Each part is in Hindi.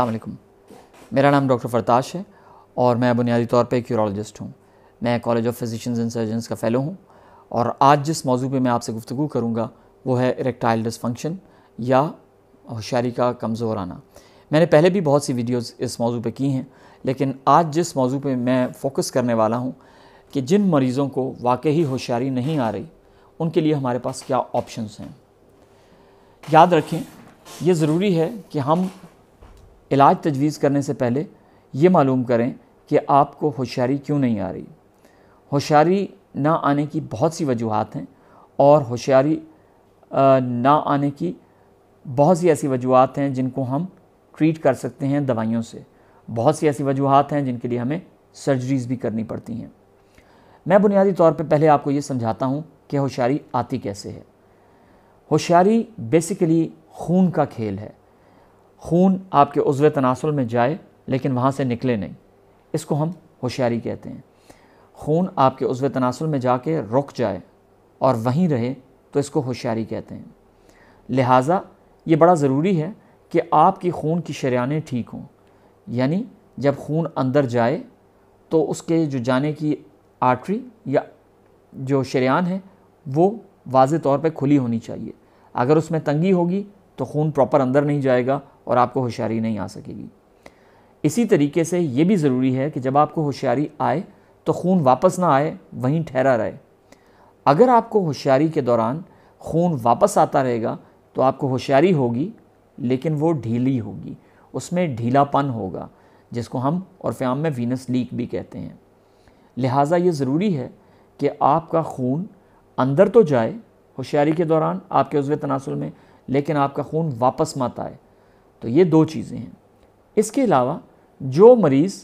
अलकुम मेरा नाम डॉक्टर फरताश है और मैं बुनियादी तौर पर एक यूरोलॉजिस्ट हूँ मैं college of physician and surgeons का फैलो हूँ और आज जिस मौजू पे मैं आपसे गुफ्तु करूँगा वो है इरेक्टाइल डिसफंक्शन या होशियारी का कमज़ोर आना मैंने पहले भी बहुत सी वीडियोस इस मौजू पे की हैं लेकिन आज जिस मौजू पे मैं फ़ोकस करने वाला हूँ कि जिन मरीज़ों को वाकई होशियारी नहीं आ रही उनके लिए हमारे पास क्या ऑप्शंस हैं याद रखें ये ज़रूरी है कि हम इलाज तजवीज़ करने से पहले ये मालूम करें कि आपको होशियारी क्यों नहीं आ रही होशियारी ना आने की बहुत सी वजूहत हैं और होशियारी ना आने की बहुत सी ऐसी वजूहत हैं जिनको हम ट्रीट कर सकते हैं दवाइयों से बहुत सी ऐसी वजूहत हैं जिनके लिए हमें सर्जरीज़ भी करनी पड़ती हैं मैं बुनियादी तौर पर पहले आपको ये समझाता हूँ कि होशियारी आती कैसे है होशियारी बेसिकली खून का खेल है खून आपके उज्व तनासुल में जाए लेकिन वहाँ से निकले नहीं इसको हम होशियारी कहते हैं खून आपके उज्व तनासल में जाके रुक जाए और वहीं रहे तो इसको होशियारी कहते हैं लिहाजा ये बड़ा ज़रूरी है कि आपकी खून की शरियाने ठीक हों यानी जब खून अंदर जाए तो उसके जो जाने की आर्टरी या जो शरियान है वो वाज तौर पर खुली होनी चाहिए अगर उसमें तंगी होगी तो खून प्रॉपर अंदर नहीं जाएगा और आपको होशियारी नहीं आ सकेगी इसी तरीके से ये भी ज़रूरी है कि जब आपको होशियारी आए तो खून वापस ना आए वहीं ठहरा रहे अगर आपको होशियारी के दौरान खून वापस आता रहेगा तो आपको होशियारी होगी लेकिन वो ढीली होगी उसमें ढीलापन होगा जिसको हम और फ्याम में वीनस लीक भी कहते हैं लिहाजा ये ज़रूरी है कि आपका खून अंदर तो जाए होशियारी के दौरान आपके उजव तनासुल में लेकिन आपका खून वापस मत आए तो ये दो चीज़ें हैं इसके अलावा जो मरीज़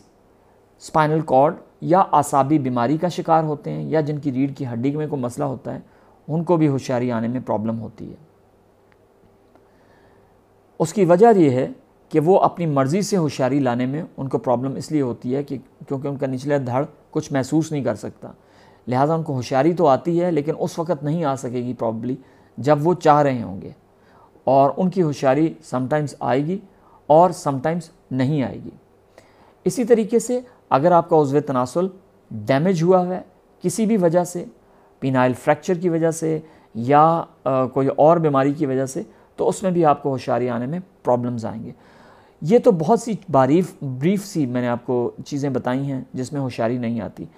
स्पाइनल कॉर्ड या आसाबी बीमारी का शिकार होते हैं या जिनकी रीढ़ की हड्डी में कोई मसला होता है उनको भी होशियारी आने में प्रॉब्लम होती है उसकी वजह यह है कि वो अपनी मर्ज़ी से होशियारी लाने में उनको प्रॉब्लम इसलिए होती है कि क्योंकि उनका निचला धड़ कुछ महसूस नहीं कर सकता लिहाजा उनको होशियारी तो आती है लेकिन उस वक्त नहीं आ सकेगी प्रॉब्ली जब वो चाह रहे होंगे और उनकी होशियारी समटाइम्स आएगी और समटाइम्स नहीं आएगी इसी तरीके से अगर आपका उज्व तनासल डैमेज हुआ है किसी भी वजह से पिनाइल फ्रैक्चर की वजह से या आ, कोई और बीमारी की वजह से तो उसमें भी आपको होशियारी आने में प्रॉब्लम्स आएंगे ये तो बहुत सी बारीफ ब्रीफ सी मैंने आपको चीज़ें बताई हैं जिसमें होशियारी नहीं आती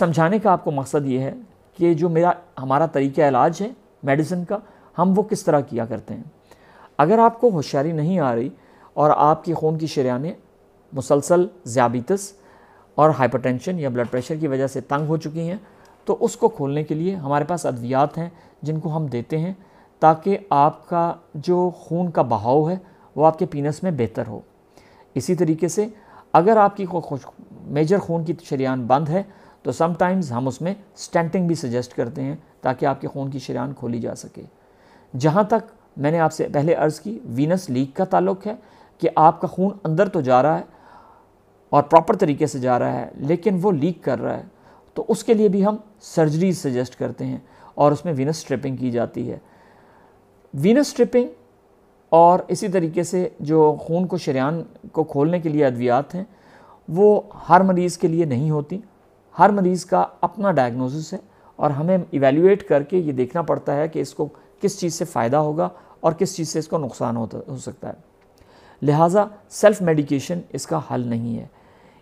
समझाने का आपको मकसद ये है कि जो मेरा हमारा तरीका इलाज है मेडिसिन का हम वो किस तरह किया करते हैं अगर आपको होशियारी नहीं आ रही और आपकी खून की शरियाने मुसलसल ज्याबीतस और हाइपरटेंशन या ब्लड प्रेशर की वजह से तंग हो चुकी हैं तो उसको खोलने के लिए हमारे पास अद्वियात हैं जिनको हम देते हैं ताकि आपका जो खून का बहाव है वो आपके पीनस में बेहतर हो इसी तरीके से अगर आपकी मेजर खून की शरियान बंद है तो समटाइम्स हम उसमें स्टेंटिंग भी सजेस्ट करते हैं ताकि आपके खून की शरियान खोली जा सके जहाँ तक मैंने आपसे पहले अर्ज़ की वीनस लीक का ताल्लुक है कि आपका खून अंदर तो जा रहा है और प्रॉपर तरीके से जा रहा है लेकिन वो लीक कर रहा है तो उसके लिए भी हम सर्जरी सजेस्ट करते हैं और उसमें वीनस स्ट्रिपिंग की जाती है वीनस स्ट्रिपिंग और इसी तरीके से जो खून को शरियान को खोलने के लिए अद्वियात हैं वो हर मरीज़ के लिए नहीं होती हर मरीज़ का अपना डायग्नोसिस है और हमें इवेल्यूएट करके ये देखना पड़ता है कि इसको किस चीज़ से फ़ायदा होगा और किस चीज़ से इसका नुकसान होता हो सकता है लिहाजा सेल्फ़ मेडिकेशन इसका हल नहीं है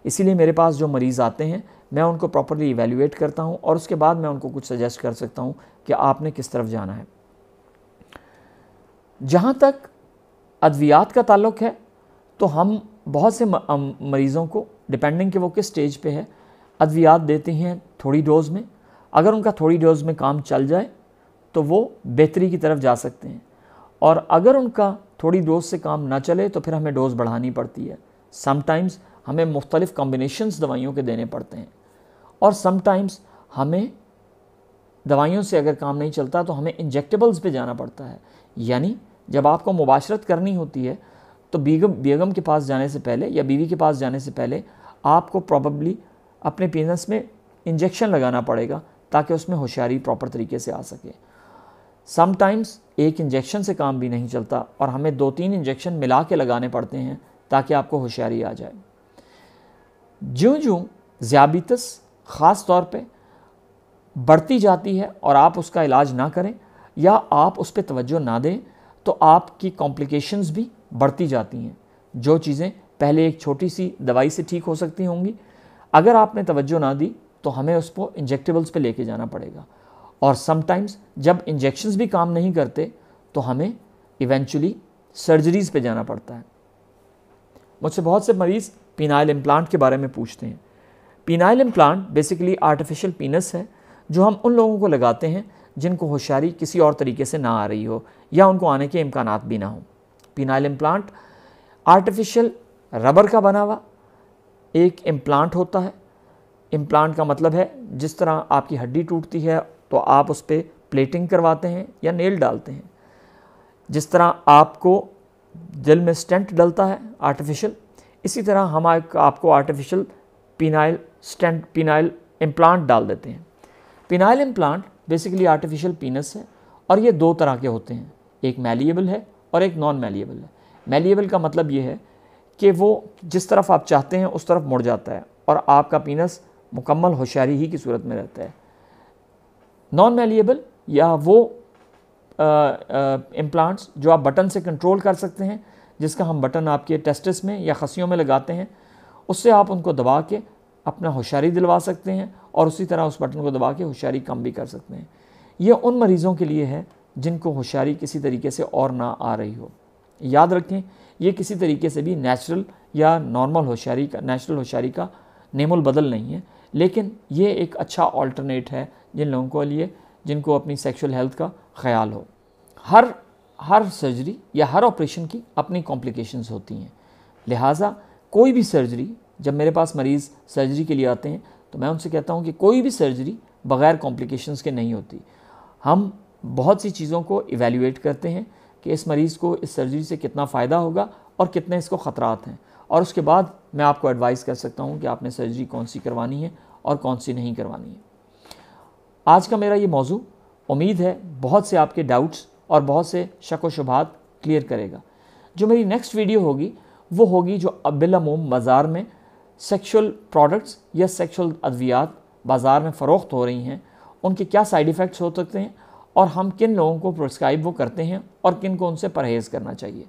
इसीलिए मेरे पास जो मरीज़ आते हैं मैं उनको प्रॉपरली इवेल्यूएट करता हूँ और उसके बाद मैं उनको कुछ सजेस्ट कर सकता हूँ कि आपने किस तरफ जाना है जहाँ तक अद्वियात का ताल्लुक है तो हम बहुत से मरीज़ों को डिपेंडिंग कि वो किस स्टेज पे है अद्वियात देते हैं थोड़ी डोज़ में अगर उनका थोड़ी डोज़ में काम चल जाए तो वो बेहतरी की तरफ जा सकते हैं और अगर उनका थोड़ी डोज से काम ना चले तो फिर हमें डोज़ बढ़ानी पड़ती है समटाइम्स हमें मुख्तलिफ़ कॉम्बिनेशंस दवाइयों के देने पड़ते हैं और समटाइम्स हमें दवाइयों से अगर काम नहीं चलता तो हमें इंजेक्टेबल्स पे जाना पड़ता है यानी जब आपको मुबाशरत करनी होती है तो बेगम बेगम के पास जाने से पहले या बीवी के पास जाने से पहले आपको प्रॉबली अपने पीनस में इंजेक्शन लगाना पड़ेगा ताकि उसमें होशियारी प्रॉपर तरीके से आ सके समटाइम्स एक इंजेक्शन से काम भी नहीं चलता और हमें दो तीन इंजेक्शन मिला के लगाने पड़ते हैं ताकि आपको होशियारी आ जाए ज्यों ज्यों ज्याबीतस ख़ास तौर पे बढ़ती जाती है और आप उसका इलाज ना करें या आप उस पर तवज्जो ना दें तो आपकी कॉम्प्लिकेशंस भी बढ़ती जाती हैं जो चीज़ें पहले एक छोटी सी दवाई से ठीक हो सकती होंगी अगर आपने तवज्जो ना दी तो हमें उसको इंजेक्टेबल्स पे लेके जाना पड़ेगा और समटाइम्स जब इंजेक्शन्स भी काम नहीं करते तो हमें इवेंचुअली सर्जरीज़ पे जाना पड़ता है मुझसे बहुत से मरीज़ पीनाइल इम्प्लांट के बारे में पूछते हैं penile implant basically artificial penis है जो हम उन लोगों को लगाते हैं जिनको होशियारी किसी और तरीके से ना आ रही हो या उनको आने के इम्कान भी ना हों पीनाइल इम्प्लांट आर्टिफिशियल रबर का बना हुआ एक इम्प्लांट होता है इम्प्लांट का मतलब है जिस तरह आपकी हड्डी टूटती है तो आप उस पर प्लेटिंग करवाते हैं या नेल डालते हैं जिस तरह आपको दिल में स्टेंट डलता है आर्टिफिशियल इसी तरह हम आपको artificial penile stent penile implant डाल देते हैं penile implant basically artificial penis है और ये दो तरह के होते हैं एक मेलिएबल है और एक नॉन मेलिएबल है मेलिएबल का मतलब ये है कि वो जिस तरफ आप चाहते हैं उस तरफ मुड़ जाता है और आपका पीनस मुकम्मल होशियारी ही की सूरत में रहता है नॉन मेलिएबल या वो इम्प्लांट्स जो आप बटन से कंट्रोल कर सकते हैं जिसका हम बटन आपके टेस्टिस में या खसियों में लगाते हैं उससे आप उनको दबा के अपना होशियारी दिलवा सकते हैं और उसी तरह उस बटन को दबा के होशियारी कम भी कर सकते हैं ये उन मरीज़ों के लिए है जिनको होशियारी किसी तरीके से और ना आ रही हो याद रखें ये किसी तरीके से भी नेचुरल या नॉर्मल होशियारी का नेचुरल होशियारी का नेमुल बदल नहीं है लेकिन ये एक अच्छा ऑल्टरनेट है जिन लोगों को लिए जिनको अपनी सेक्सुअल हेल्थ का ख्याल हो हर हर सर्जरी या हर ऑपरेशन की अपनी कॉम्प्लिकेशंस होती हैं लिहाजा कोई भी सर्जरी जब मेरे पास मरीज़ सर्जरी के लिए आते हैं तो मैं उनसे कहता हूँ कि कोई भी सर्जरी बग़ैर कॉम्प्लिकेशंस के नहीं होती हम बहुत सी चीज़ों को इवेल्यूएट करते हैं कि इस मरीज़ को इस सर्जरी से कितना फ़ायदा होगा और कितने इसको ख़तरात हैं और उसके बाद मैं आपको एडवाइस कर सकता हूँ कि आपने सर्जरी कौन सी करवानी है और कौन सी नहीं करवानी है आज का मेरा ये मौजू उम्मीद है बहुत से आपके डाउट्स और बहुत से शक व शुभात क्लियर करेगा जो मेरी नेक्स्ट वीडियो होगी वो होगी जो बिलमूम बाज़ार में सेक्शुअल प्रोडक्ट्स या सेक्शुअल अद्वियात बाज़ार में फ़रोख्त हो रही हैं उनके क्या साइड इफ़ेक्ट्स हो सकते हैं और हम किन लोगों को प्रोस्क्राइब वो करते हैं और किन को उनसे परहेज़ करना चाहिए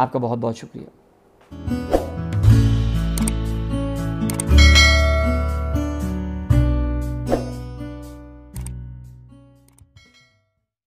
आपका बहुत बहुत शुक्रिया